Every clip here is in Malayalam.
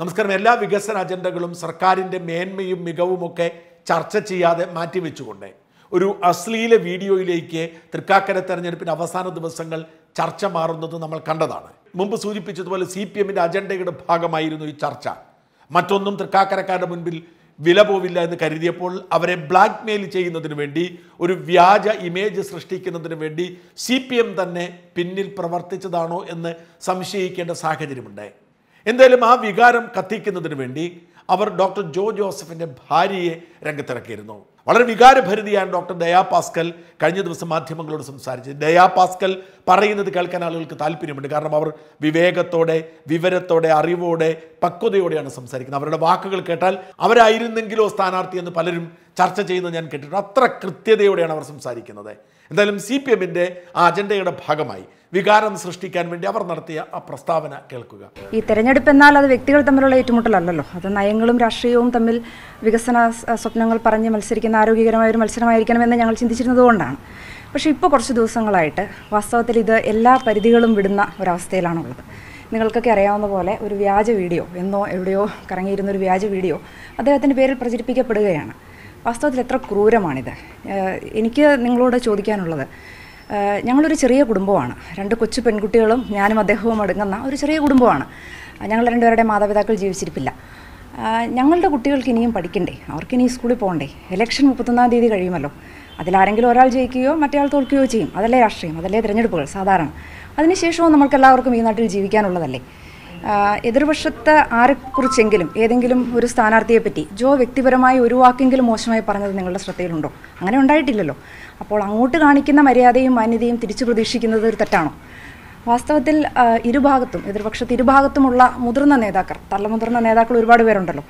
നമസ്കാരം എല്ലാ വികസന അജണ്ടകളും സർക്കാരിൻ്റെ മേന്മയും മികവുമൊക്കെ ചർച്ച ചെയ്യാതെ മാറ്റിവെച്ചുകൊണ്ട് ഒരു അശ്ലീല വീഡിയോയിലേക്ക് തൃക്കാക്കര തെരഞ്ഞെടുപ്പിൻ്റെ അവസാന ദിവസങ്ങൾ ചർച്ച മാറുന്നത് നമ്മൾ കണ്ടതാണ് മുമ്പ് സൂചിപ്പിച്ചതുപോലെ സി പി എമ്മിൻ്റെ അജണ്ടയുടെ ഭാഗമായിരുന്നു ഈ ചർച്ച മറ്റൊന്നും തൃക്കാക്കരക്കാരുടെ മുൻപിൽ വില പോവില്ല എന്ന് കരുതിയപ്പോൾ അവരെ ബ്ലാക്ക് മെയിൽ ചെയ്യുന്നതിന് വേണ്ടി ഒരു വ്യാജ ഇമേജ് സൃഷ്ടിക്കുന്നതിന് വേണ്ടി സി തന്നെ പിന്നിൽ പ്രവർത്തിച്ചതാണോ എന്ന് സംശയിക്കേണ്ട സാഹചര്യമുണ്ടായി എന്തായാലും ആ വികാരം കത്തിക്കുന്നതിന് വേണ്ടി അവർ ഡോക്ടർ ജോ ജോസഫിൻ്റെ ഭാര്യയെ രംഗത്തിറക്കിയിരുന്നു വളരെ വികാരഭരിതിയാണ് ഡോക്ടർ ദയാ പാസ്കൽ കഴിഞ്ഞ ദിവസം മാധ്യമങ്ങളോട് സംസാരിച്ചത് ദയാ പാസ്കൽ പറയുന്നത് കേൾക്കാൻ ആളുകൾക്ക് താല്പര്യമുണ്ട് കാരണം അവർ വിവേകത്തോടെ വിവരത്തോടെ അറിവോടെ പക്വതയോടെയാണ് സംസാരിക്കുന്നത് അവരുടെ വാക്കുകൾ കേട്ടാൽ അവരായിരുന്നെങ്കിലോ സ്ഥാനാർത്ഥി എന്ന് പലരും ചർച്ച ചെയ്യുന്നത് ഞാൻ കേട്ടിട്ടുണ്ട് അത്ര കൃത്യതയോടെയാണ് അവർ സംസാരിക്കുന്നത് എന്തായാലും സി പി എമ്മിൻ്റെ ആ അജണ്ടയുടെ ഭാഗമായി വികാരം സൃഷ്ടിക്കാൻ വേണ്ടി അവർ നടത്തിയ ആ പ്രസ്താവന കേൾക്കുക ഈ തെരഞ്ഞെടുപ്പ് എന്നാൽ അത് വ്യക്തികൾ തമ്മിലുള്ള ഏറ്റുമുട്ടലല്ലോ അത് നയങ്ങളും രാഷ്ട്രീയവും തമ്മിൽ വികസന സ്വപ്നങ്ങൾ പറഞ്ഞ് മത്സരിക്കുന്ന ആരോഗ്യകരമായ ഒരു മത്സരമായിരിക്കണമെന്ന് ഞങ്ങൾ ചിന്തിച്ചിരുന്നതുകൊണ്ടാണ് പക്ഷേ ഇപ്പോൾ കുറച്ച് ദിവസങ്ങളായിട്ട് വാസ്തവത്തിൽ ഇത് എല്ലാ പരിധികളും വിടുന്ന ഒരവസ്ഥയിലാണുള്ളത് നിങ്ങൾക്കൊക്കെ അറിയാവുന്ന പോലെ ഒരു വ്യാജ വീഡിയോ എന്നോ എവിടെയോ കറങ്ങിയിരുന്ന ഒരു വ്യാജ വീഡിയോ അദ്ദേഹത്തിൻ്റെ പേരിൽ പ്രചരിപ്പിക്കപ്പെടുകയാണ് വാസ്തവത്തിൽ എത്ര ക്രൂരമാണിത് എനിക്ക് നിങ്ങളോട് ചോദിക്കാനുള്ളത് ഞങ്ങളൊരു ചെറിയ കുടുംബമാണ് രണ്ട് കൊച്ചു പെൺകുട്ടികളും ഞാനും അദ്ദേഹവും അടങ്ങുന്ന ഒരു ചെറിയ കുടുംബമാണ് ഞങ്ങൾ രണ്ടുപേരുടെ മാതാപിതാക്കൾ ജീവിച്ചിരിപ്പില്ല ഞങ്ങളുടെ കുട്ടികൾക്ക് ഇനിയും പഠിക്കണ്ടേ അവർക്കിനി സ്കൂളിൽ പോകണ്ടേ ഇലക്ഷൻ മുപ്പത്തൊന്നാം തീയതി കഴിയുമല്ലോ അതിലാരെങ്കിലും ഒരാൾ ജയിക്കുകയോ ആൾ തോൽക്കുകയോ ചെയ്യും അതല്ലേ രാഷ്ട്രീയം അതല്ലേ തിരഞ്ഞെടുപ്പുകൾ സാധാരണ അതിനുശേഷവും നമുക്കെല്ലാവർക്കും എല്ലാവർക്കും ഈ നാട്ടിൽ ജീവിക്കാനുള്ളതല്ലേ എതിർപക്ഷത്ത് ആരെക്കുറിച്ചെങ്കിലും ഏതെങ്കിലും ഒരു സ്ഥാനാർത്ഥിയെ പറ്റി ജോ വ്യക്തിപരമായി ഒരു വാക്കെങ്കിലും മോശമായി പറഞ്ഞത് നിങ്ങളുടെ ശ്രദ്ധയിലുണ്ടോ അങ്ങനെ ഉണ്ടായിട്ടില്ലല്ലോ അപ്പോൾ അങ്ങോട്ട് കാണിക്കുന്ന മര്യാദയും മാന്യതയും തിരിച്ചു പ്രതീക്ഷിക്കുന്നത് ഒരു തെറ്റാണോ വാസ്തവത്തിൽ ഇരുഭാഗത്തും എതിർപക്ഷത്ത് ഇരുഭാഗത്തുമുള്ള മുതിർന്ന നേതാക്കൾ തള്ളമുതിർന്ന നേതാക്കൾ ഒരുപാട് പേരുണ്ടല്ലോ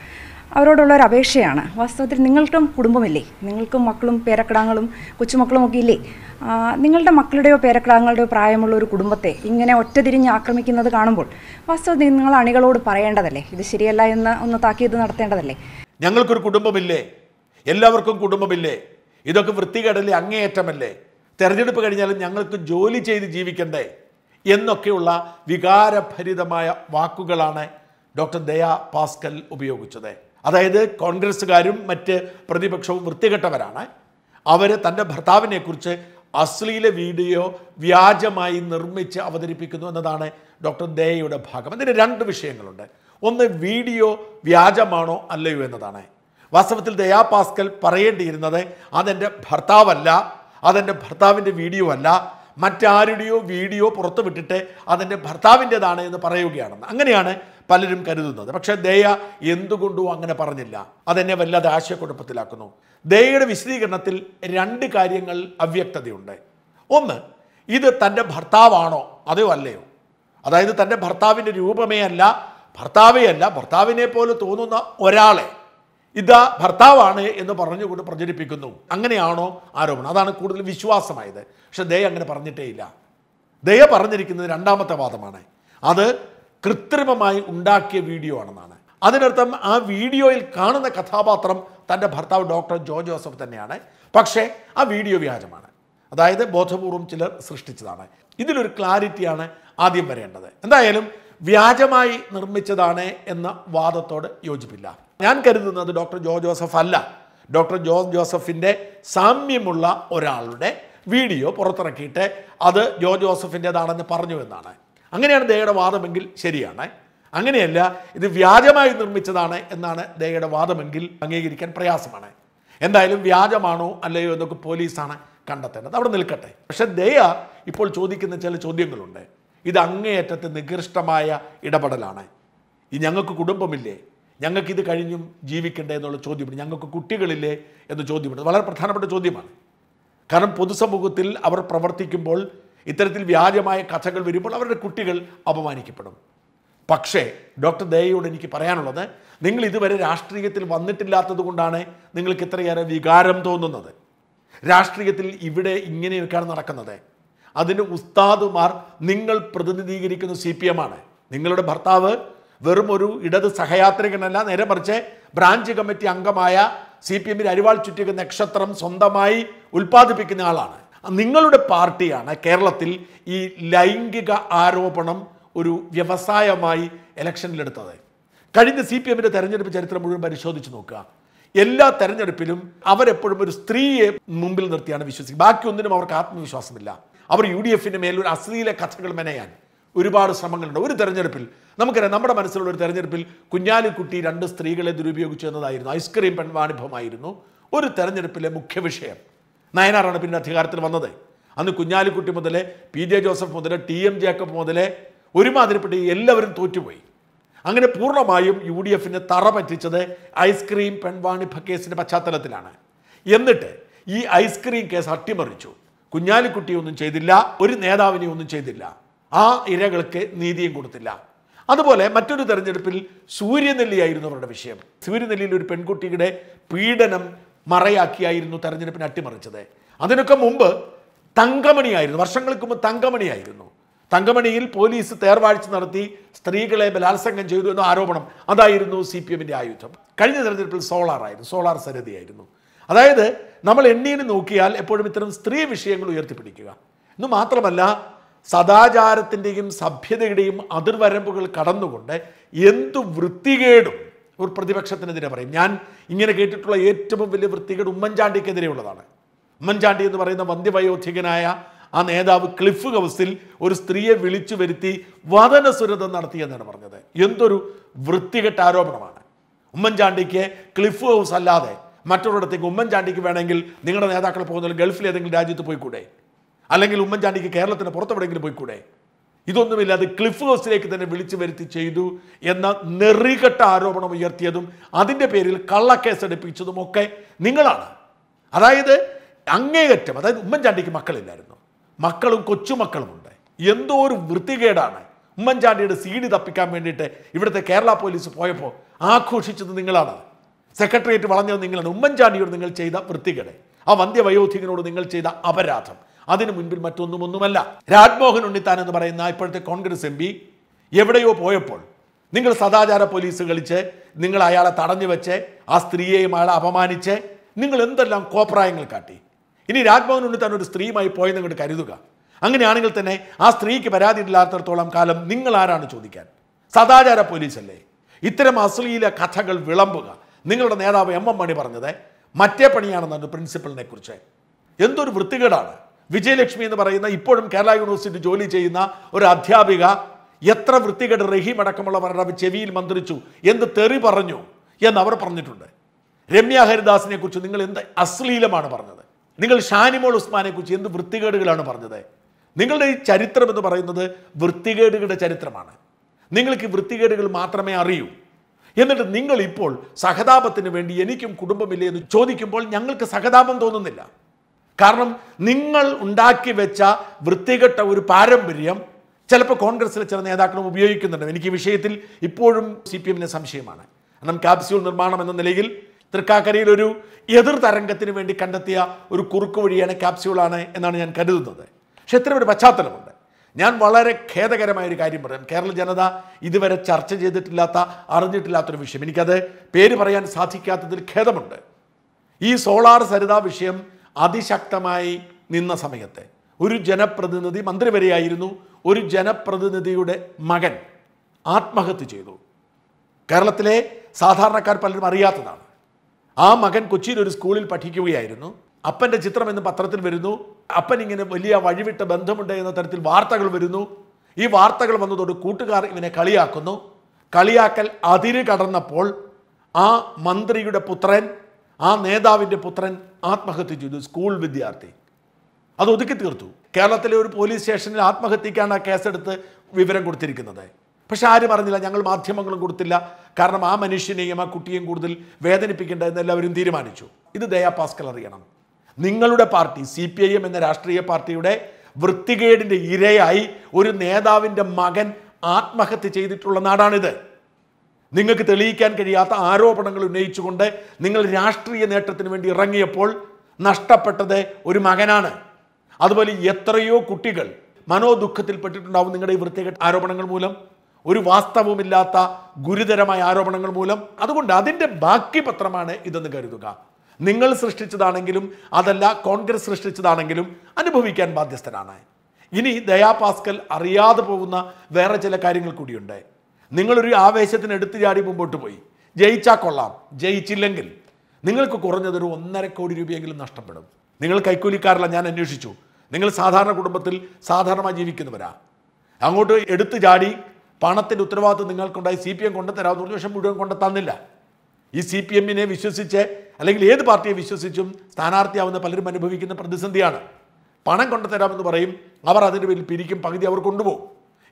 അവരോടുള്ള ഒരു അപേക്ഷയാണ് വാസ്തവത്തിൽ നിങ്ങൾക്കും കുടുംബമില്ലേ നിങ്ങൾക്കും മക്കളും പേരക്കിടാങ്ങളും കൊച്ചുമക്കളും ഒക്കെ ഇല്ലേ നിങ്ങളുടെ മക്കളുടെയോ പേരക്കിടാങ്ങളുടെയോ പ്രായമുള്ള ഒരു കുടുംബത്തെ ഇങ്ങനെ ഒറ്റതിരിഞ്ഞ് ആക്രമിക്കുന്നത് കാണുമ്പോൾ വാസ്തവത്തിൽ നിങ്ങൾ അണികളോട് പറയേണ്ടതല്ലേ ഇത് ശരിയല്ല എന്ന് ഒന്ന് താക്കീത് നടത്തേണ്ടതല്ലേ ഞങ്ങൾക്കൊരു കുടുംബമില്ലേ എല്ലാവർക്കും കുടുംബമില്ലേ ഇതൊക്കെ വൃത്തികേടല്ലേ അങ്ങേയറ്റമല്ലേ തെരഞ്ഞെടുപ്പ് കഴിഞ്ഞാലും ഞങ്ങൾക്ക് ജോലി ചെയ്ത് ജീവിക്കണ്ടേ എന്നൊക്കെയുള്ള വികാരഭരിതമായ വാക്കുകളാണ് ഡോക്ടർ ദയാ പാസ്കൽ ഉപയോഗിച്ചത് അതായത് കോൺഗ്രസ്സുകാരും മറ്റ് പ്രതിപക്ഷവും വൃത്തികെട്ടവരാണ് അവർ തൻ്റെ ഭർത്താവിനെക്കുറിച്ച് അശ്ലീല വീഡിയോ വ്യാജമായി നിർമ്മിച്ച് അവതരിപ്പിക്കുന്നു എന്നതാണ് ഡോക്ടർ ദയയുടെ ഭാഗം ഇതിന് രണ്ട് വിഷയങ്ങളുണ്ട് ഒന്ന് വീഡിയോ വ്യാജമാണോ അല്ലയോ എന്നതാണ് വാസ്തവത്തിൽ ദയാ പാസ്കൽ പറയേണ്ടിയിരുന്നത് അതെൻ്റെ ഭർത്താവല്ല അതെൻ്റെ ഭർത്താവിൻ്റെ വീഡിയോ അല്ല മറ്റാരുടെയോ വീഡിയോ പുറത്തു വിട്ടിട്ട് അതിൻ്റെ ഭർത്താവിൻ്റെതാണ് എന്ന് പറയുകയാണെന്ന് അങ്ങനെയാണ് പലരും കരുതുന്നത് പക്ഷേ ദയ എന്തുകൊണ്ടും അങ്ങനെ പറഞ്ഞില്ല അതെന്നെ വല്ലാതെ ആശയക്കുഴപ്പത്തിലാക്കുന്നു ദയയുടെ വിശദീകരണത്തിൽ രണ്ട് കാര്യങ്ങൾ അവ്യക്തതയുണ്ട് ഒന്ന് ഇത് തൻ്റെ ഭർത്താവാണോ അതോ അല്ലയോ അതായത് തൻ്റെ ഭർത്താവിൻ്റെ രൂപമേ അല്ല ഭർത്താവേ അല്ല ഭർത്താവിനെ പോലെ തോന്നുന്ന ഒരാളെ ഇതാ ഭർത്താവാണ് എന്ന് പറഞ്ഞുകൊണ്ട് പ്രചരിപ്പിക്കുന്നു അങ്ങനെയാണോ ആരോപണം അതാണ് കൂടുതൽ വിശ്വാസമായത് പക്ഷെ ദയ അങ്ങനെ ഇല്ല ദയ പറഞ്ഞിരിക്കുന്നത് രണ്ടാമത്തെ വാദമാണ് അത് കൃത്രിമമായി ഉണ്ടാക്കിയ വീഡിയോ ആണെന്നാണ് അതിനർത്ഥം ആ വീഡിയോയിൽ കാണുന്ന കഥാപാത്രം തൻ്റെ ഭർത്താവ് ഡോക്ടർ ജോ ജോസഫ് തന്നെയാണ് പക്ഷേ ആ വീഡിയോ വ്യാജമാണ് അതായത് ബോധപൂർവം ചിലർ സൃഷ്ടിച്ചതാണ് ഇതിലൊരു ക്ലാരിറ്റിയാണ് ആദ്യം വരേണ്ടത് എന്തായാലും വ്യാജമായി നിർമ്മിച്ചതാണ് എന്ന വാദത്തോട് യോജിപ്പില്ല ഞാൻ കരുതുന്നത് ഡോക്ടർ ജോ ജോസഫ് അല്ല ഡോക്ടർ ജോ ജോസഫിൻ്റെ സാമ്യമുള്ള ഒരാളുടെ വീഡിയോ പുറത്തിറക്കിയിട്ട് അത് ജോ ജോസഫിൻ്റെതാണെന്ന് പറഞ്ഞു എന്നാണ് അങ്ങനെയാണ് ദയയുടെ വാദമെങ്കിൽ ശരിയാണ് അങ്ങനെയല്ല ഇത് വ്യാജമായി നിർമ്മിച്ചതാണ് എന്നാണ് ദയയുടെ വാദമെങ്കിൽ അംഗീകരിക്കാൻ പ്രയാസമാണ് എന്തായാലും വ്യാജമാണോ അല്ലയോ എന്നൊക്കെ പോലീസാണ് കണ്ടെത്തേണ്ടത് അവിടെ നിൽക്കട്ടെ പക്ഷെ ദയ ഇപ്പോൾ ചോദിക്കുന്ന ചില ചോദ്യങ്ങളുണ്ട് ഇത് അങ്ങേയറ്റത്തെ നികൃഷ്ടമായ ഇടപെടലാണ് ഈ ഞങ്ങൾക്ക് കുടുംബമില്ലേ ഞങ്ങൾക്കിത് കഴിഞ്ഞും ജീവിക്കണ്ടേ എന്നുള്ള ചോദ്യപ്പെടും ഞങ്ങൾക്ക് കുട്ടികളില്ലേ എന്ന് ചോദ്യപ്പെടും വളരെ പ്രധാനപ്പെട്ട ചോദ്യമാണ് കാരണം പൊതുസമൂഹത്തിൽ അവർ പ്രവർത്തിക്കുമ്പോൾ ഇത്തരത്തിൽ വ്യാജമായ കഥകൾ വരുമ്പോൾ അവരുടെ കുട്ടികൾ അപമാനിക്കപ്പെടും പക്ഷേ ഡോക്ടർ ദയോട് എനിക്ക് പറയാനുള്ളത് നിങ്ങൾ ഇതുവരെ രാഷ്ട്രീയത്തിൽ വന്നിട്ടില്ലാത്തത് കൊണ്ടാണ് നിങ്ങൾക്ക് ഇത്രയേറെ വികാരം തോന്നുന്നത് രാഷ്ട്രീയത്തിൽ ഇവിടെ ഇങ്ങനെയൊക്കെയാണ് നടക്കുന്നത് അതിന് ഉസ്താദുമാർ നിങ്ങൾ പ്രതിനിധീകരിക്കുന്ന സി പി എം ആണ് നിങ്ങളുടെ ഭർത്താവ് വെറും ഒരു ഇടത് സഹയാത്രികനല്ല നേരെ മറിച്ച് ബ്രാഞ്ച് കമ്മിറ്റി അംഗമായ സി പി എമ്മിൽ അരിവാൾ ചുറ്റിക നക്ഷത്രം സ്വന്തമായി ഉൽപ്പാദിപ്പിക്കുന്ന ആളാണ് നിങ്ങളുടെ പാർട്ടിയാണ് കേരളത്തിൽ ഈ ലൈംഗിക ആരോപണം ഒരു വ്യവസായമായി ഇലക്ഷനിലെടുത്തത് കഴിഞ്ഞ സി പി എമ്മിൻ്റെ തെരഞ്ഞെടുപ്പ് ചരിത്രം മുഴുവൻ പരിശോധിച്ച് നോക്കുക എല്ലാ തെരഞ്ഞെടുപ്പിലും അവരെപ്പോഴും ഒരു സ്ത്രീയെ മുമ്പിൽ നിർത്തിയാണ് വിശ്വസിക്കുക ബാക്കിയൊന്നിനും അവർക്ക് ആത്മവിശ്വാസമില്ല അവർ യു ഡി എഫിൻ്റെ മേലൊരു അശ്ലീല കഥകൾ മെനയാൻ ഒരുപാട് ശ്രമങ്ങളുണ്ട് ഒരു തെരഞ്ഞെടുപ്പിൽ നമുക്കറിയാം നമ്മുടെ മനസ്സിലുള്ള ഒരു തെരഞ്ഞെടുപ്പിൽ കുഞ്ഞാലിക്കുട്ടി രണ്ട് സ്ത്രീകളെ ദുരുപയോഗിച്ചു എന്നതായിരുന്നു ഐസ്ക്രീം പെൺവാണിഭമായിരുന്നു ഒരു തെരഞ്ഞെടുപ്പിലെ മുഖ്യ വിഷയം നയനാറാണ് പിന്നെ അധികാരത്തിൽ വന്നത് അന്ന് കുഞ്ഞാലിക്കുട്ടി മുതൽ പി ജെ ജോസഫ് മുതൽ ടി എം ജേക്കബ് മുതൽ ഒരുമാതിരിപ്പെട്ട് എല്ലാവരും തോറ്റുപോയി അങ്ങനെ പൂർണ്ണമായും യു ഡി എഫിന് തറ പറ്റിച്ചത് ഐസ്ക്രീം പെൺവാണിഭ കേസിൻ്റെ പശ്ചാത്തലത്തിലാണ് എന്നിട്ട് ഈ ഐസ്ക്രീം കേസ് അട്ടിമറിച്ചു കുഞ്ഞാലിക്കുട്ടിയൊന്നും ചെയ്തില്ല ഒരു നേതാവിനെയൊന്നും ഒന്നും ചെയ്തില്ല ആ ഇരകൾക്ക് നീതിയും കൊടുത്തില്ല അതുപോലെ മറ്റൊരു തെരഞ്ഞെടുപ്പിൽ സൂര്യനെല്ലിയായിരുന്നു അവരുടെ വിഷയം സൂര്യനെല്ലിയിൽ ഒരു പെൺകുട്ടിയുടെ പീഡനം മറയാക്കിയായിരുന്നു തെരഞ്ഞെടുപ്പിനെ അട്ടിമറിച്ചത് അതിനൊക്കെ മുമ്പ് തങ്കമണിയായിരുന്നു വർഷങ്ങൾക്ക് മുമ്പ് തങ്കമണിയായിരുന്നു തങ്കമണിയിൽ പോലീസ് തേർവാഴ്ച നടത്തി സ്ത്രീകളെ ബലാത്സംഗം ചെയ്തു എന്ന ആരോപണം അതായിരുന്നു സി പി എമ്മിൻ്റെ ആയുധം കഴിഞ്ഞ തെരഞ്ഞെടുപ്പിൽ സോളാറായിരുന്നു സോളാർ സരതിയായിരുന്നു അതായത് നമ്മൾ എണ്ണീന് നോക്കിയാൽ എപ്പോഴും ഇത്തരം സ്ത്രീ വിഷയങ്ങൾ ഉയർത്തിപ്പിടിക്കുക എന്ന് മാത്രമല്ല സദാചാരത്തിൻ്റെയും സഭ്യതയുടെയും അതിർവരമ്പുകൾ കടന്നുകൊണ്ട് എന്തു വൃത്തികേടും ഒരു പ്രതിപക്ഷത്തിനെതിരെ പറയും ഞാൻ ഇങ്ങനെ കേട്ടിട്ടുള്ള ഏറ്റവും വലിയ വൃത്തികേട് ഉമ്മൻചാണ്ടിക്കെതിരെയുള്ളതാണ് ഉമ്മൻചാണ്ടി എന്ന് പറയുന്ന വന്ധ്യവയോധികനായ ആ നേതാവ് ക്ലിഫ് ഹൗസിൽ ഒരു സ്ത്രീയെ വിളിച്ചു വരുത്തി വതനസുരതം നടത്തിയെന്നാണ് പറഞ്ഞത് എന്തൊരു വൃത്തികെട്ട ആരോപണമാണ് ഉമ്മൻചാണ്ടിക്ക് ക്ലിഫ് ഹൗസ് അല്ലാതെ മറ്റൊരിടത്തേക്ക് ഉമ്മൻചാണ്ടിക്ക് വേണമെങ്കിൽ നിങ്ങളുടെ നേതാക്കൾ പോകുന്നതിൽ ഗൾഫിലേതെങ്കിലും രാജ്യത്ത് പോയിക്കൂടെ അല്ലെങ്കിൽ ഉമ്മൻചാണ്ടിക്ക് കേരളത്തിന് പുറത്തെവിടെയെങ്കിലും പോയിക്കൂടെ ഇതൊന്നുമില്ലാതെ ക്ലിഫ് ഹൗസിലേക്ക് തന്നെ വിളിച്ചു വരുത്തി ചെയ്തു എന്ന നെറികെട്ട ആരോപണം ഉയർത്തിയതും അതിൻ്റെ പേരിൽ കള്ളക്കേസെടുപ്പിച്ചതും ഒക്കെ നിങ്ങളാണ് അതായത് അങ്ങേയറ്റം അതായത് ഉമ്മൻചാണ്ടിക്ക് മക്കളില്ലായിരുന്നു മക്കളും കൊച്ചുമക്കളും ഉണ്ട് എന്തോ ഒരു വൃത്തികേടാണ് ഉമ്മൻചാണ്ടിയുടെ സീഡി തപ്പിക്കാൻ വേണ്ടിയിട്ട് ഇവിടുത്തെ കേരള പോലീസ് പോയപ്പോൾ ആഘോഷിച്ചത് നിങ്ങളാണ് സെക്രട്ടേറിയറ്റ് വളഞ്ഞത് നിങ്ങളാണ് ഉമ്മൻചാണ്ടിയോട് നിങ്ങൾ ചെയ്ത വൃത്തികേട് ആ വന്ധ്യവയോധികനോട് നിങ്ങൾ ചെയ്ത അപരാധം അതിനു മുൻപിൽ മറ്റൊന്നും ഒന്നുമല്ല രാജ്മോഹൻ ഉണ്ണിത്താൻ എന്ന് പറയുന്ന ഇപ്പോഴത്തെ കോൺഗ്രസ് എം എവിടെയോ പോയപ്പോൾ നിങ്ങൾ സദാചാര പോലീസ് കളിച്ച് നിങ്ങൾ അയാളെ തടഞ്ഞു വെച്ച് ആ സ്ത്രീയെയും അയാളെ അപമാനിച്ച് നിങ്ങൾ എന്തെല്ലാം കോപ്രായങ്ങൾ കാട്ടി ഇനി രാജ്മോഹൻ ഉണ്ണിത്താൻ ഒരു സ്ത്രീയുമായി പോയെന്ന് ഇങ്ങോട്ട് കരുതുക അങ്ങനെയാണെങ്കിൽ തന്നെ ആ സ്ത്രീക്ക് പരാതി ഇല്ലാത്തടത്തോളം കാലം നിങ്ങൾ ആരാണ് ചോദിക്കാൻ സദാചാര പോലീസല്ലേ ഇത്തരം അശ്ലീല കഥകൾ വിളമ്പുക നിങ്ങളുടെ നേതാവ് എം എം മണി പറഞ്ഞത് മറ്റേ പണിയാണെന്നാണ് പ്രിൻസിപ്പലിനെ കുറിച്ച് എന്തൊരു വൃത്തികേടാണ് വിജയലക്ഷ്മി എന്ന് പറയുന്ന ഇപ്പോഴും കേരള യൂണിവേഴ്സിറ്റി ജോലി ചെയ്യുന്ന ഒരു അധ്യാപിക എത്ര വൃത്തികേട് റഹീം അടക്കമുള്ളവരുടെ ചെവിയിൽ മന്ത്രിച്ചു എന്ത് തെറി പറഞ്ഞു എന്ന് അവർ പറഞ്ഞിട്ടുണ്ട് രമ്യ ഹരിദാസിനെ കുറിച്ച് നിങ്ങൾ എന്ത് അശ്ലീലമാണ് പറഞ്ഞത് നിങ്ങൾ ഷാനിമോൾ ഉസ്മാനെ കുറിച്ച് എന്ത് വൃത്തികേടുകളാണ് പറഞ്ഞത് നിങ്ങളുടെ ഈ ചരിത്രം എന്ന് പറയുന്നത് വൃത്തികേടുകളുടെ ചരിത്രമാണ് നിങ്ങൾക്ക് വൃത്തികേടുകൾ മാത്രമേ അറിയൂ എന്നിട്ട് നിങ്ങൾ ഇപ്പോൾ സഹതാപത്തിന് വേണ്ടി എനിക്കും കുടുംബമില്ലേ എന്ന് ചോദിക്കുമ്പോൾ ഞങ്ങൾക്ക് സഹതാപം തോന്നുന്നില്ല കാരണം നിങ്ങൾ ഉണ്ടാക്കി വെച്ച വൃത്തികെട്ട ഒരു പാരമ്പര്യം ചിലപ്പോൾ കോൺഗ്രസിലെ ചില നേതാക്കളും ഉപയോഗിക്കുന്നുണ്ട് എനിക്ക് ഈ വിഷയത്തിൽ ഇപ്പോഴും സി പി എമ്മിന് സംശയമാണ് കാരണം കാപ്സ്യൂൾ നിർമ്മാണം എന്ന നിലയിൽ തൃക്കാക്കരയിൽ ഒരു എതിർ തരംഗത്തിന് വേണ്ടി കണ്ടെത്തിയ ഒരു കുറുക്ക് വഴിയാണ് കാപ്സ്യൂളാണ് എന്നാണ് ഞാൻ കരുതുന്നത് പക്ഷെ ഇത്ര ഒരു പശ്ചാത്തലമുണ്ട് ഞാൻ വളരെ ഖേദകരമായ ഒരു കാര്യം പറയാം കേരള ജനത ഇതുവരെ ചർച്ച ചെയ്തിട്ടില്ലാത്ത അറിഞ്ഞിട്ടില്ലാത്തൊരു വിഷയം എനിക്കത് പേര് പറയാൻ സാധിക്കാത്തതിൽ ഖേദമുണ്ട് ഈ സോളാർ സരിതാ വിഷയം അതിശക്തമായി നിന്ന സമയത്ത് ഒരു ജനപ്രതിനിധി മന്ത്രി വരെയായിരുന്നു ഒരു ജനപ്രതിനിധിയുടെ മകൻ ആത്മഹത്യ ചെയ്തു കേരളത്തിലെ സാധാരണക്കാർ പലരും അറിയാത്തതാണ് ആ മകൻ കൊച്ചിയിൽ ഒരു സ്കൂളിൽ പഠിക്കുകയായിരുന്നു അപ്പൻ്റെ ചിത്രം എന്ന് പത്രത്തിൽ വരുന്നു അപ്പൻ ഇങ്ങനെ വലിയ വഴിവിട്ട ബന്ധമുണ്ട് എന്ന തരത്തിൽ വാർത്തകൾ വരുന്നു ഈ വാർത്തകൾ വന്നതോട് കൂട്ടുകാർ ഇവനെ കളിയാക്കുന്നു കളിയാക്കൽ അതിര് കടന്നപ്പോൾ ആ മന്ത്രിയുടെ പുത്രൻ ആ നേതാവിൻ്റെ പുത്രൻ ആത്മഹത്യ ചെയ്തു സ്കൂൾ വിദ്യാർത്ഥി അത് ഒതുക്കി തീർത്തു കേരളത്തിലെ ഒരു പോലീസ് സ്റ്റേഷനിൽ ആത്മഹത്യക്കാണ് ആ കേസെടുത്ത് വിവരം കൊടുത്തിരിക്കുന്നത് പക്ഷെ ആരും അറിഞ്ഞില്ല ഞങ്ങൾ മാധ്യമങ്ങളും കൊടുത്തില്ല കാരണം ആ മനുഷ്യനെയും ആ കുട്ടിയെയും കൂടുതൽ എന്ന് എല്ലാവരും തീരുമാനിച്ചു ഇത് ദയാ പാസ്കൽ അറിയണം നിങ്ങളുടെ party C P I M എന്ന രാഷ്ട്രീയ പാർട്ടിയുടെ വൃത്തികേടിൻ്റെ ഇരയായി ഒരു നേതാവിൻ്റെ മകൻ ആത്മഹത്യ ചെയ്തിട്ടുള്ള നാടാണിത് നിങ്ങൾക്ക് തെളിയിക്കാൻ കഴിയാത്ത ആരോപണങ്ങൾ ഉന്നയിച്ചുകൊണ്ട് നിങ്ങൾ രാഷ്ട്രീയ നേട്ടത്തിന് വേണ്ടി ഇറങ്ങിയപ്പോൾ നഷ്ടപ്പെട്ടത് ഒരു മകനാണ് അതുപോലെ എത്രയോ കുട്ടികൾ മനോദുഃഖത്തിൽപ്പെട്ടിട്ടുണ്ടാവും നിങ്ങളുടെ ഈ വൃത്തികെട്ട ആരോപണങ്ങൾ മൂലം ഒരു വാസ്തവവുമില്ലാത്ത ഗുരുതരമായ ആരോപണങ്ങൾ മൂലം അതുകൊണ്ട് അതിൻ്റെ ബാക്കി പത്രമാണ് ഇതെന്ന് കരുതുക നിങ്ങൾ സൃഷ്ടിച്ചതാണെങ്കിലും അതല്ല കോൺഗ്രസ് സൃഷ്ടിച്ചതാണെങ്കിലും അനുഭവിക്കാൻ ബാധ്യസ്ഥനാണ് ഇനി ദയാപാസ്കൽ അറിയാതെ പോകുന്ന വേറെ ചില കാര്യങ്ങൾ കൂടിയുണ്ട് നിങ്ങളൊരു ആവേശത്തിന് എടുത്തു ചാടി മുമ്പോട്ട് പോയി ജയിച്ചാൽ കൊള്ളാം ജയിച്ചില്ലെങ്കിൽ നിങ്ങൾക്ക് കുറഞ്ഞതൊരു ഒന്നര കോടി രൂപയെങ്കിലും നഷ്ടപ്പെടും നിങ്ങൾ കൈക്കൂലിക്കാരല്ല ഞാൻ അന്വേഷിച്ചു നിങ്ങൾ സാധാരണ കുടുംബത്തിൽ സാധാരണമായി ജീവിക്കുന്നവരാ അങ്ങോട്ട് എടുത്തു ചാടി പണത്തിൻ്റെ ഉത്തരവാദിത്വം നിങ്ങൾക്കുണ്ടായി സി പി എം കൊണ്ടുതരാമെന്ന് പറഞ്ഞു പക്ഷേ മുഴുവൻ കൊണ്ട് തന്നില്ല ഈ സി പി എമ്മിനെ വിശ്വസിച്ച് അല്ലെങ്കിൽ ഏത് പാർട്ടിയെ വിശ്വസിച്ചും സ്ഥാനാർത്ഥിയാവുന്ന പലരും അനുഭവിക്കുന്ന പ്രതിസന്ധിയാണ് പണം കൊണ്ടുതരാമെന്ന് പറയും അവർ അതിൻ്റെ പേരിൽ പിരിക്കും പകുതി അവർ കൊണ്ടുപോകും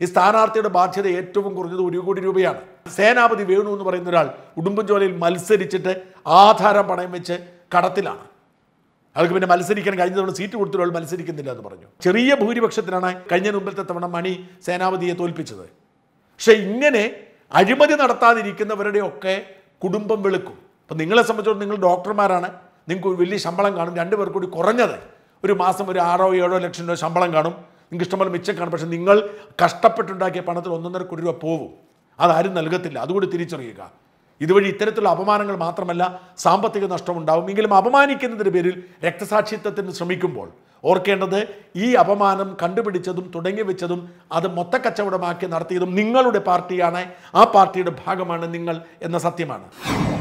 ഈ സ്ഥാനാർത്ഥിയുടെ ബാധ്യത ഏറ്റവും കുറഞ്ഞത് ഒരു കോടി രൂപയാണ് സേനാപതി വേണു എന്ന് പറയുന്ന ഒരാൾ ഉടുമ്പൻചോലയിൽ മത്സരിച്ചിട്ട് ആധാരം പണയം വെച്ച് കടത്തിലാണ് അയാൾക്ക് പിന്നെ മത്സരിക്കാൻ കഴിഞ്ഞ തവണ സീറ്റ് കൊടുത്തൊരാൾ മത്സരിക്കുന്നില്ല എന്ന് പറഞ്ഞു ചെറിയ ഭൂരിപക്ഷത്തിനാണ് കഴിഞ്ഞ മുമ്പിലത്തെ തവണ മണി സേനാപതിയെ തോൽപ്പിച്ചത് പക്ഷേ ഇങ്ങനെ അഴിമതി നടത്താതിരിക്കുന്നവരുടെയൊക്കെ കുടുംബം വെളുക്കും അപ്പം നിങ്ങളെ സംബന്ധിച്ചോളം നിങ്ങൾ ഡോക്ടർമാരാണ് നിങ്ങൾക്ക് വലിയ ശമ്പളം കാണും രണ്ടുപേർക്കൂടി കൂടി കുറഞ്ഞത് ഒരു മാസം ഒരു ആറോ ഏഴോ ലക്ഷം രൂപ ശമ്പളം കാണും നിങ്ങൾക്ക് ഇഷ്ടംപോലെ മിച്ചം കാണും പക്ഷെ നിങ്ങൾ കഷ്ടപ്പെട്ടുണ്ടാക്കിയ പണത്തിൽ ഒന്നൊന്നര കോടി രൂപ പോവും അതാരും നൽകത്തില്ല അതുകൂടി തിരിച്ചറിയുക ഇതുവഴി ഇത്തരത്തിലുള്ള അപമാനങ്ങൾ മാത്രമല്ല സാമ്പത്തിക നഷ്ടം ഉണ്ടാവും എങ്കിലും അപമാനിക്കുന്നതിൻ്റെ പേരിൽ രക്തസാക്ഷിത്വത്തിന് ശ്രമിക്കുമ്പോൾ ഓർക്കേണ്ടത് ഈ അപമാനം കണ്ടുപിടിച്ചതും തുടങ്ങി വെച്ചതും അത് മൊത്തക്കച്ചവടമാക്കി നടത്തിയതും നിങ്ങളുടെ പാർട്ടിയാണ് ആ പാർട്ടിയുടെ ഭാഗമാണ് നിങ്ങൾ എന്ന സത്യമാണ്